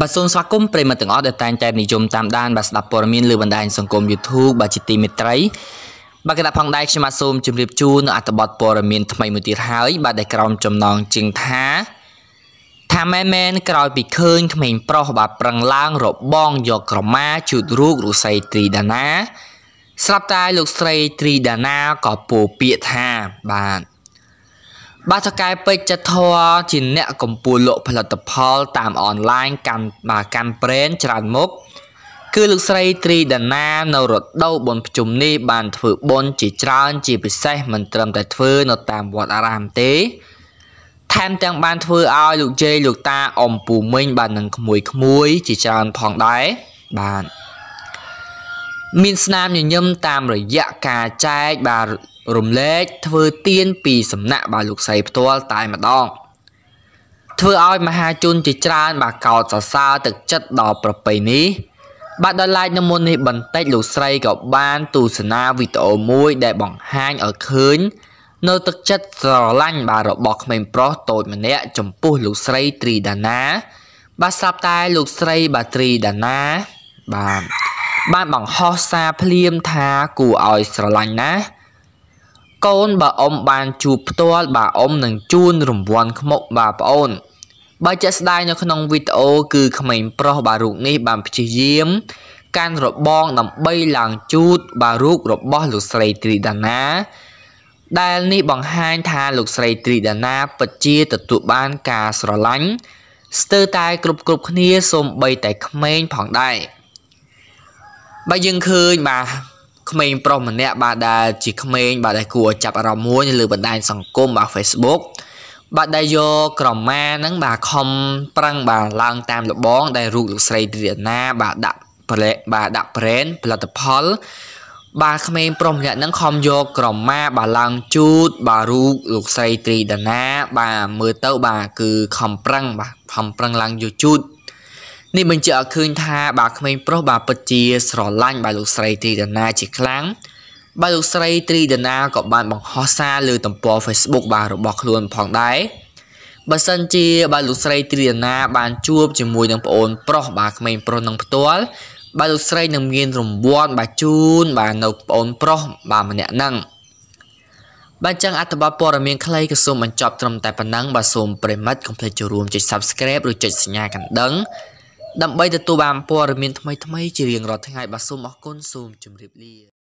បាទសូមស្វាគមន៍ប្រិមត្តទាំងអស់ដែលតែងតែនិយមតាមដានបាទស្ដាប់ព័ត៌មានលើបណ្ដាញសង្គម YouTube បាទជាទីមេត្រីបាទគណៈផងដែរខ្ញុំបាទសូមជម្រាបជូននៅអត្ថបទព័ត៌មានថ្មីមួយទៀតហើយបាទដែលក្រោមចំណងជើងថាថាម៉ែមែនក្រោយពីឃើញក្មេងប្រុសបាទប្រឹងឡើងរបងយកក្រមាជូតរូបរុស័យត្រីដាណាស្រាប់តែលោកស្រីត្រីដាណាក៏ពោពាក្យថាបាទបាទថកែពេជ្រចិត្តធរជាអ្នកកំពូលលក់ផលិតផល តាមអនឡាញកម្មបាទកម្មប្រេនច្រើនមុខគឺលោកស្រីទ្រីដាណានៅរដូវបុណ្យភ្ជុំនេះបានធ្វើបុណ្យជាច្រើន ជាពិសេសមិនត្រឹមតែធ្វើនៅតាមវត្តអារាមទេថែមទាំងបានធ្វើឲ្យលោកជេលោកតាអំពូមិញ បាននឹងក្មួយក្មួយ ជាច្រើនផងដែរបាទមានស្នាមញញឹមតាមរយៈការចែកបាទរំលែកធ្វើទៀនពីសំណាក់បាទលោកស្រីផ្ទាល់តែម្ដងធ្វើឲ្យមហាជនជាច្រើន បាទកោតសរសើរទឹកចិត្តដល់ប្រពៃនេះ បាទដល់ឡាយនៅមុននេះបន្តិចលោកស្រីក៏បានទស្សនាវីដេអូមួយដែលបង្ហាញឲ្យឃើញនៅទឹកចិត្តស្រឡាញ់បាទរបស់ក្មេងប្រុសតូចម្នាក់ចំពោះលោកស្រីត្រីដាណា បាទស្រាប់តែលោកស្រីបាទត្រីដាណាបាទបានបង្ហោះសារភ្លាមថាគួរឲ្យស្រឡាញ់ណាស់កូនបើអ៊ំបានជួបផ្ទាល់បើអ៊ំនឹងជូនរង្វាន់ខ្មុកបាទប្អូនបើជាក់ស្ដែងនៅក្នុងវីដេអូគឺក្មេងប្រុសបាទរូបនេះបានព្យាយាម កាន់របងដើម្បីឡើងជូតបាទរូបរបស់ លោកស្រីត្រីដាណា ដែលនេះបង្ហាញថាលោកស្រីត្រីដាណាពិតជាទទួលបានការស្រឡាញ់ស្ទើរតែគ្រប់គ្រប់គ្នាសូម្បីតែក្មេងផងដែរបើយើងឃើញបាទក្មេងប្រុសម្នាក់បាទដែលជាក្មេងបាទដែលគួរចាប់អារម្មណ៍មួយនៅលើបណ្ដាញសង្គមបាទ Facebook បាទដែលយកក្រមាហ្នឹងបាទខំប្រឹងបាទឡើងតាមលបងដែលរូបលោកស្រីទ្រីណាបាទដាក់ប្រេបាទដាក់ brand ផលិតផល បាទក្មេងប្រុសម្នាក់ហ្នឹងខំយកក្រមាបាទឡើងជូតបាទរូបលោកស្រីទ្រីដាណាបាទមើលទៅបាទគឺខំប្រឹងបាទខំប្រឹងឡើងយកជូតនេះបញ្ជាក់ឲ្យឃើញថាបើក្មេងប្រុសបើពិតជាស្រឡាញ់បើលោកស្រីត្រីដាណាជាខ្លាំងបើលោកស្រីត្រីដាណាក៏បាន បង្ហោះសារលើទំព័រ Facebook បាទរបស់ខ្លួនផងដែរបើសិនជាបើលោកស្រីត្រីដាណាបានជួបជាមួយនឹងប្អូនប្រុសបាទក្មេងប្រុសនឹងផ្ទាល់បើលោកស្រីនឹងមានរង្វាន់បាទជូនបាទនៅប្អូនប្រុសបាទម្នាក់ហ្នឹងបាទចឹងអត្ថបទព័ត៌មានខ្លីក៏សូមបញ្ចប់ត្រឹមតែប៉ុណ្ណឹង បាទសូមប្រិមិត្តកុំភ្លេចចូលរួមចុច Subscribe ឬចុចសញ្ញាកណ្ដឹងដើម្បីទទួលបានព័ត៌មានថ្មីៗជារៀងរាល់ថ្ងៃបាទសូមអរគុណសូមជម្រាបលា